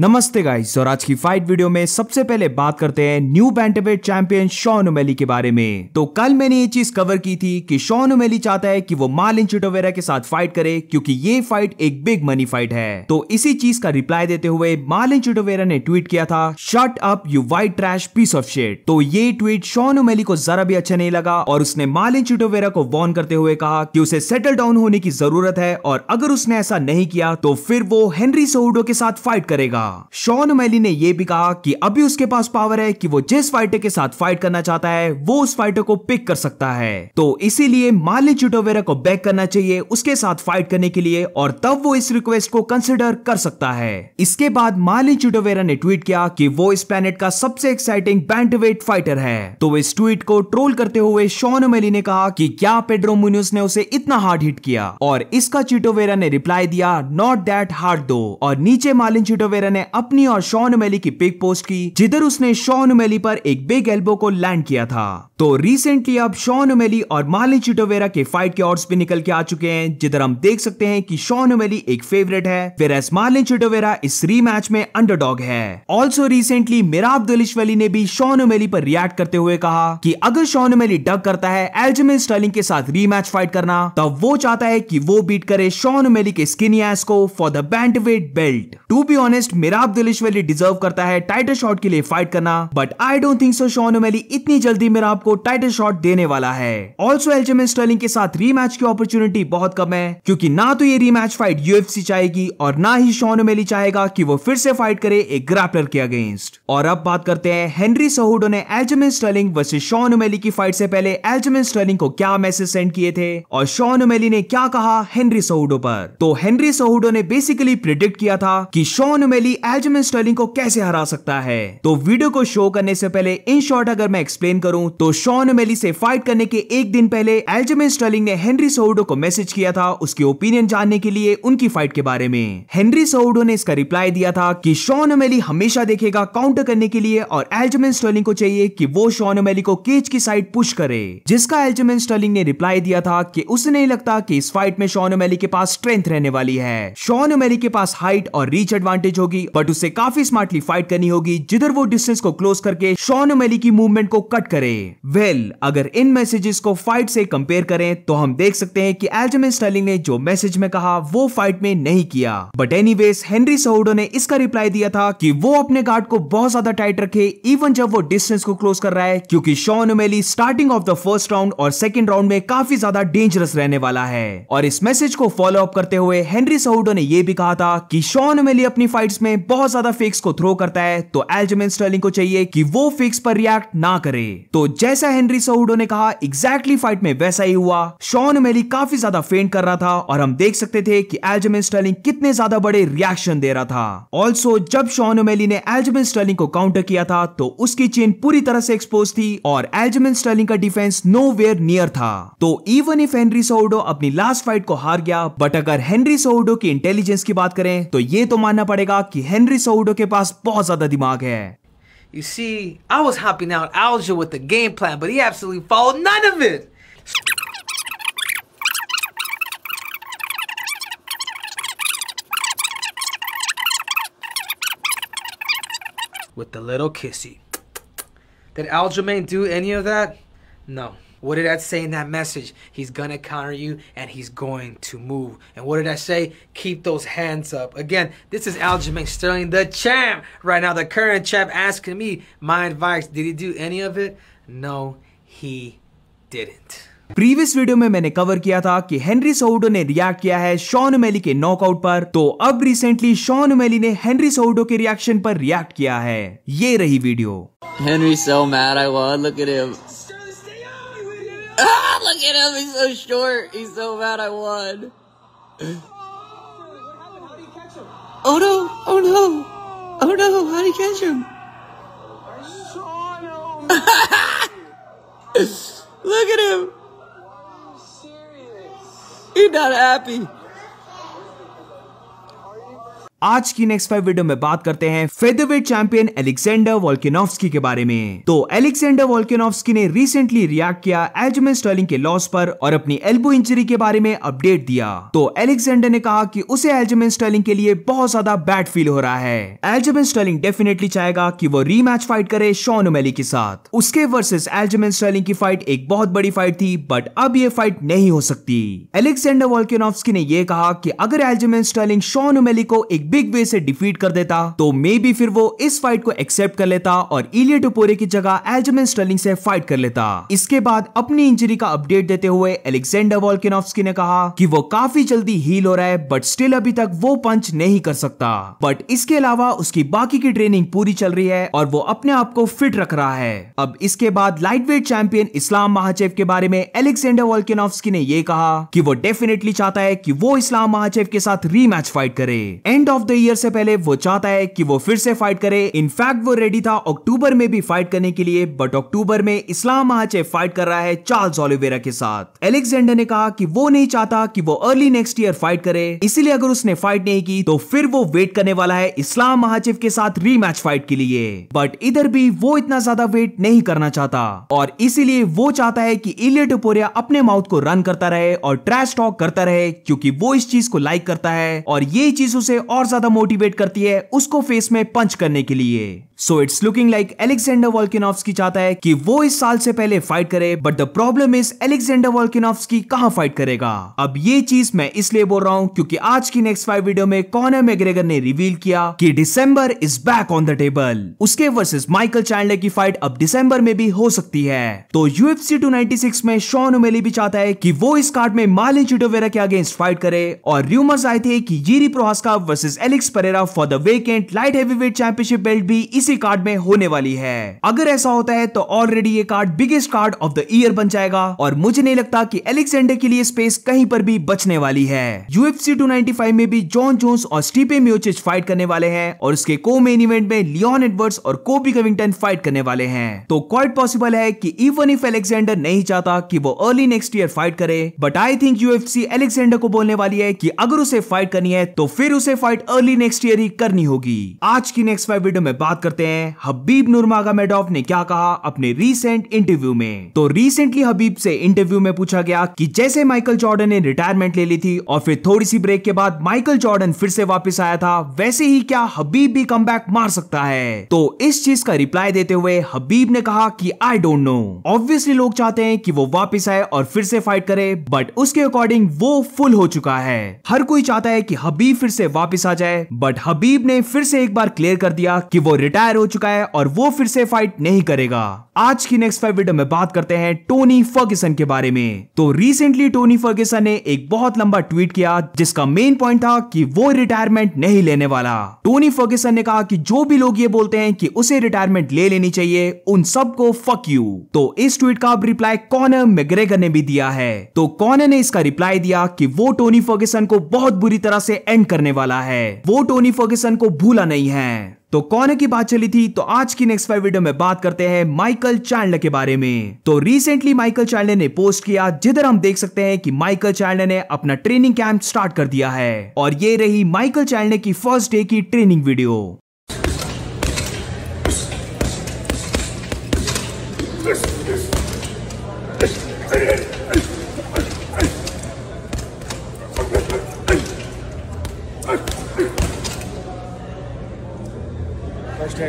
नमस्ते गाइस और आज की फाइट वीडियो में सबसे पहले बात करते हैं new bantamweight champion Sean O'Malley के बारे में तो कल मैंने ये चीज कवर की थी कि शॉन उमेली चाहता है कि वो मार्लिन चिटोवेरा के साथ फाइट करे क्योंकि ये फाइट एक बिग मनी फाइट है तो इसी चीज का रिप्लाई देते हुए मार्लिन चिटोवेरा ने ट्वीट किया था shut up you white trash piece of shit तो ये ट्वीट शॉन उमेली को जरा भी अच्छा नहीं लगा और उसने मार्लिन चिटोवेरा को वॉर्न करते हुए कहा कि उसे सेटल डाउन होने की जरूरत है और अगर उसने ऐसा नहीं किया तो फिर वो हेनरी सोडो के साथ फाइट करेगा शॉन मैली ने यह भी कहा कि अभी उसके पास पावर है कि वो जिस फाइटर के साथ फाइट करना चाहता है वो उस फाइटर को पिक कर सकता है तो इसीलिए माली चुटोवेरा को बैक करना चाहिए उसके साथ फाइट करने के लिए और तब वो इस रिक्वेस्ट को कंसिडर कर सकता है इसके बाद माली चुटोवेरा ने ट्वीट किया कि वो इस प्लेनेट का सबसे एक्साइटिंग बैंडवेट फाइटर है तो इस ट्वीट को ट्रोल करते हुए शॉन मैली ने कहा कि क्या पेड्रो मुन्यूस ने उसे इतना हार्ड हिट किया और इसका चिटोवेरा ने रिप्लाई दिया नॉट दैट हार्ड दो और नीचे मालिन चिटोवेरा ने अपनी और शॉन मेली की पिक पोस्ट की जिधर उसने शॉन मेली पर एक बिग एल्बो को लैंड किया था तो रिसेंटली अब शॉन मेली और मार्लिन चिटोवेरा के फाइट के ऑर्ड्स भी निकल के आ चुके हैं जिधर हम देख सकते हैं कि शॉन मेली एक फेवरेट है फिर एस मार्लिन चिटोवेरा इस री मैच में अंडरडॉग है ऑल्सो रिसेंटली मेरा अब्दुलिशवली ने भी शॉन मेली पर रिएक्ट करते हुए कहा कि अगर शॉन मेली डग करता है एल्जमिन स्टर्लिंग के साथ री मैच फाइट करना तब वो चाहता है कि वो बीट करे शॉन मेली के स्किन एस को for the band belt to be honest Merab Dvalishvili deserve करता है टाइटल शॉट के लिए फाइट करना but I don't think so Sean O'Malley इतनी जल्दी मेरा आपको टाइटल शॉट देने वाला है ऑल्सो एल्जमिन स्टर्लिंग के साथ रीमैच की अपॉर्चुनिटी बहुत कम है क्योंकि ना तो ये रीमैच फाइट यूएफसी चाहेगी और ना ही शोन ओमेली चाहेगा कि वो फिर से फाइट करे एक ग्रैपलर के अगेंस्ट और अब बात करते हैं हेनरी सहूडो ने Aljamain Sterling versus Sean O'Malley की फाइट से पहले एल्जमिन स्टर्लिंग को क्या मैसेज सेंड किए थे और शोन ओमेली ने क्या कहा हेनरी सहूडो पर तो हेनरी सहूडो ने बेसिकली प्रिडिक्ट किया था कि शोन ओमेली कि एलजमिन स्टर्लिंग को कैसे हरा सकता है तो वीडियो को शो करने से पहले इन शॉर्ट अगर मैं एक्सप्लेन करूं तो शॉन मेली से फाइट करने के एक दिन पहले एलजमिन स्टर्लिंग ने हेनरी सोडो को मैसेज किया था उसके ओपिनियन जानने के लिए उनकी फाइट के बारे में हेनरी सोडो ने इसका रिप्लाई दिया था कि शॉन मेली हमेशा देखेगा काउंटर करने के लिए और एल्जमिन स्टर्लिंग को चाहिए कि वो शॉन मेली को केज की साइड पुश करे जिसका एल्जमिन स्टर्लिंग ने रिप्लाई दिया था कि उसे नहीं लगता कि इस फाइट में शॉन मेली के पास स्ट्रेंथ रहने वाली है शॉन मेली के पास हाइट और रीच एडवांटेज होगी होगी बट उसे काफी स्मार्टली फाइट करनी होगी जिधर वो डिस्टेंस को क्लोज करके शॉन मेली की मूवमेंट को कट करे वेल well, अगर इन मैसेजेस को फाइट से कंपेयर करें तो हम देख सकते हैं कि एल्जमिन स्टर्लिंग ने जो मैसेज में कहा वो फाइट में नहीं किया बट एनी हेनरी सहुडो ने इसका रिप्लाई दिया था कि वो अपने गार्ड को बहुत ज्यादा टाइट रखे इवन जब वो डिस्टेंस को क्लोज कर रहा है क्योंकि Sean Malley starting off the first round और सेकंड राउंड में काफी ज्यादा डेंजरस रहने वाला है और इस मैसेज को फॉलो अप करते हुए हेनरी सहुडो ने यह भी कहा था कि शॉन मेली अपनी फाइट्स में बहुत ज्यादा फिक्स को थ्रो करता है तो एल्जमिन स्टर्लिंग को चाहिए कि वो फिक्स पर रिएक्ट ना करे तो जैसा हेनरी सहुडो ने कहा एग्जैक्टली फाइट में वैसा ही हुआ शॉन मेली काफी ज्यादा फेंट कर रहा था और हम देख सकते थे कि एल्जमिन स्टर्लिंग कितने ज्यादा बड़े रिएक्शन दे रहा था ऑल्सो जब शॉन मेली ने एल्जमिन स्टर्लिंग को काउंटर किया था तो उसकी चेन पूरी तरह से एक्सपोज थी और एल्जमिन स्टर्लिंग का डिफेंस नो नियर था तो इवन इफ हेनरी सोडो अपनी लास्ट फाइट को हार गया बट अगर हेनरी सोडो की इंटेलिजेंस की बात करें तो ये तो मानना पड़ेगा कि हेनरी के पास बहुत ज्यादा दिमाग है You see, I was hopping out Alger with the game plan, but he absolutely followed none of it. With the little kissy. Did Aljamain do any of that? No, what did that say in that message? He's going to counter you and he's going to move. And what did I say? Keep those hands up. Again, this is Aljamain Sterling, the champ right now, the current champ, asking me my advice. Did he do any of it? No, he didn't. Previous video में मैंने cover किया था कि Henry सोउडो ने react किया है Sean Malley के knockout पर तो अब रिसेंटली शॉन मेली ने हेनरी सोउडो के रिएक्शन पर रिएक्ट किया है ये रही video Henry's so mad I was. Look at him. Look at him. He's so short. He's so mad I won. Oh no! Oh no! Oh no! How do you catch him? Look at him. He's not happy. आज की next five video में बात करते हैं featherweight champion Alexander वॉल्किनोवस्की के बारे में तो एलेक्सेंडर वॉल्किनोवस्की ने रिसेंटली रिएक्ट किया एजमेन स्टर्लिंग के लॉस पर और अपनी एल्बो इंजरी के बारे में अपडेट दिया तो एलेक्सेंडर ने कहा कि उसे एल्जमेन स्टर्लिंग के लिए बहुत ज्यादा बैड फील हो रहा है एल्जमेन स्टर्लिंग डेफिनेटली चाहेगा की वो री फाइट करे शॉन मेली के साथ उसके वर्सेज एल्जमेन स्टर्लिंग की फाइट एक बहुत बड़ी फाइट थी बट अब ये फाइट नहीं हो सकती एलेक्सेंडर वॉल्किनोवस्की ने यह कहा कि अगर एल्जमेन स्टर्लिंग शॉन मेली को एक बिग वे से डिफीट कर देता तो मे भी फिर वो इस फाइट को एक्सेप्ट कर लेता और इलिया टोपोरे की जगह एल्जमिन स्टर्लिंग से फाइट कर लेता इसके बाद अपनी इंजरी का अपडेट देते हुए एलेक्सेंडर वॉल्किनोफ्स्की ने कहा कि वो काफी जल्दी हील हो रहा है बट स्टिल अभी तक वो पंच नहीं कर सकता बट इसके अलावा उसकी बाकी की ट्रेनिंग पूरी चल रही है और वो अपने आप को फिट रख रहा है अब इसके बाद lightweight champion Islam Makhachev के बारे में एलेक्सेंडर वॉल्किनोफ्स्की ने यह कहा कि वो डेफिनेटली चाहता है कि वो इस्लाम महाचेव के साथ रीमैच फाइट करे end of of the year से पहले वो चाहता है कि वो फिर से फाइट करे इनफैक्ट वो रेडी था अक्टूबर में भी फाइट करने के लिए बट अक्टूबर में इस्लाम महाचे फाइट कर रहा है चार्ल्स ऑलिवेरा के साथ एलेक्सेंडर ने कहा कि वो नहीं चाहता कि वो अर्ली नेक्स्ट ईयर फाइट करे इसीलिए अगर उसने फाइट नहीं की तो फिर वो वेट करने वाला है इस्लाम महाचिव के साथ री फाइट के लिए बट इधर भी वो इतना ज्यादा वेट नहीं करना चाहता और इसीलिए वो चाहता है कि इलियट ओपोरिया अपने माउथ को रन करता रहे और ट्रैश टॉक करता रहे क्योंकि वो इस चीज को लाइक करता है और ये चीज उसे और और ज्यादा मोटिवेट करती है उसको फेस में पंच करने के लिए so it's looking like Alexander Volkanovski चाहता है कि वो इस साल से पहले फाइट करे but the problem is Alexander Volkanovski कहां फाइट करेगा अब ये चीज मैं इसलिए बोल रहा हूं क्योंकि आज की नेक्स्ट फाइव वीडियो में कॉनर मैग्रेगर ने रिवील किया कि December is back on the table उसके वर्सेज माइकल चैंडलर की फाइट अब डिसम्बर में भी हो सकती है तो यूएफसी 296 में शॉन उमेली भी चाहता है कि वो इस कार्ड में माली चिटोवेरा के अगेंस्ट फाइट करे और रूमर्स आए थे कि Jiri Prochazka versus versus Alex Pereira for the vacant light heavyweight championship belt भी इसी कार्ड में होने वाली है अगर ऐसा होता है तो ऑलरेडी ये card biggest card of the year बन जाएगा और मुझे नहीं लगता कि एलेक्सेंडर के लिए स्पेस कहीं पर भी बचने वाली है यूएफसी 295 में भी जॉन जोन्स और स्टीपे म्योचिच फाइट करने वाले हैं और उसके को मेन इवेंट में लियोन एडवर्ड्स और कोबी कविंगटन फाइट करने वाले हैं तो क्वाइट पॉसिबल है कि इवन इफ एलेक्सेंडर नहीं चाहता कि वो अर्ली नेक्स्ट ईयर फाइट करे but I think UFC Alexander को बोलने वाली है कि अगर उसे फाइट करनी है तो फिर उसे फाइट अर्ली नेक्स्ट ईयर ही करनी होगी आज की नेक्स्ट फाइव वीडियो में बात करते हैं हबीब नुरमागा नूरमागामेडोव ने क्या कहा अपने रिसेंट इंटरव्यू में तो रिसेंटली हबीब से इंटरव्यू में पूछा गया कि जैसे माइकल जॉर्डन ने रिटायरमेंट ले ली थी और फिर थोड़ी सी ब्रेक के बाद माइकल जॉर्डन फिर से वापस आया था वैसे ही क्या हबीब भी कम मार सकता है तो इस चीज का रिप्लाई देते हुए हबीब ने कहा कि आई डोंट नो ऑब्वियसली लोग चाहते हैं कि वो वापस आए और फिर से फाइट करे बट उसके अकॉर्डिंग वो फुल हो चुका है हर कोई चाहता है कि हबीब फिर से वापस आ आ जाए बट हबीब ने फिर से एक बार क्लियर कर दिया कि वो रिटायर हो चुका है और वो फिर से फाइट नहीं करेगा आज की नेक्स्ट फाइव वीडियो में बात करते हैं टोनी फर्गिसन के बारे में तो रिसेंटली टोनी फर्गिसन ने एक बहुत लंबा ट्वीट किया जिसका मेन पॉइंट था कि वो रिटायरमेंट नहीं लेने वाला टोनी फर्गिसन ने कहा कि जो भी लोग ये बोलते हैं कि उसे रिटायरमेंट ले लेनी चाहिए उन सबको फक यू तो इस ट्वीट का अब रिप्लाई कॉनर मेग्रेगर ने भी दिया है तो कॉनर ने इसका रिप्लाई दिया कि वो टोनी फर्गिसन को बहुत बुरी तरह से एंड करने वाला है है वो टोनी फर्गिसन को भूला नहीं है तो कौन की बात चली थी तो आज की नेक्स्ट फाइव वीडियो में बात करते हैं माइकल चांडलर के बारे में तो रिसेंटली माइकल चांडलर ने पोस्ट किया जिधर हम देख सकते हैं कि माइकल चांडलर ने अपना ट्रेनिंग कैंप स्टार्ट कर दिया है और ये रही माइकल चांडलर की फर्स्ट डे की training video yes.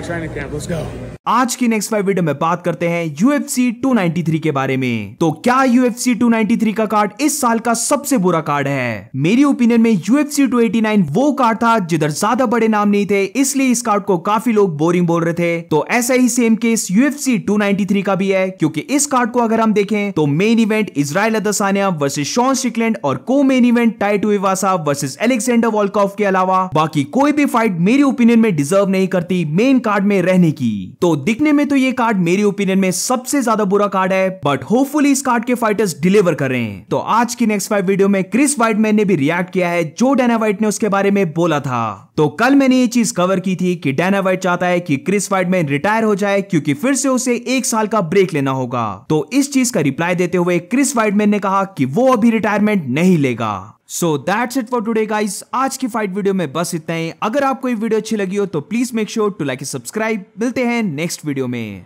training camp. Let's go. आज की नेक्स्ट फाइव वीडियो में बात करते हैं यूएफसी 293 के बारे में तो क्या यूएफसी 293 का कार्ड इस साल का सबसे बुरा कार्ड है मेरी ओपिनियन में यूएफसी 289 वो कार्ड था जिधर ज्यादा बड़े नाम नहीं थे इसलिए इस कार्ड को काफी लोग बोरिंग बोल रहे थे तो ऐसा ही सेम केस यूएफसी 293 का भी है क्योंकि इस कार्ड को अगर हम देखें तो main event Israel Adesanya versus Sean Strickland और co main event Tai Tuivasa versus Alexander Volkov के अलावा बाकी कोई भी फाइट मेरी ओपिनियन में डिजर्व नहीं करती मेन कार्ड में रहने की तो दिखने में तो ये कार्ड मेरे ओपिनियन में सबसे ज्यादा बुरा कार्ड है बट होपफुली इस कार्ड के फाइटर्स डिलीवर कर रहे हैं तो आज की नेक्स्ट फाइव वीडियो में क्रिस मैन ने भी रिएक्ट किया है जो डेना वाइट ने उसके बारे में बोला था तो कल मैंने ये चीज कवर की थी कि डेना वाइट चाहता है कि क्रिस मैन रिटायर हो जाए क्योंकि फिर से उसे एक साल का ब्रेक लेना होगा तो इस चीज का रिप्लाई देते हुए क्रिस वाइटमैन ने कहा कि वो अभी रिटायरमेंट नहीं लेगा so that's it for today guys आज की फाइट वीडियो में बस इतना ही अगर आपको ये वीडियो अच्छी लगी हो तो please make sure to like subscribe मिलते हैं नेक्स्ट वीडियो में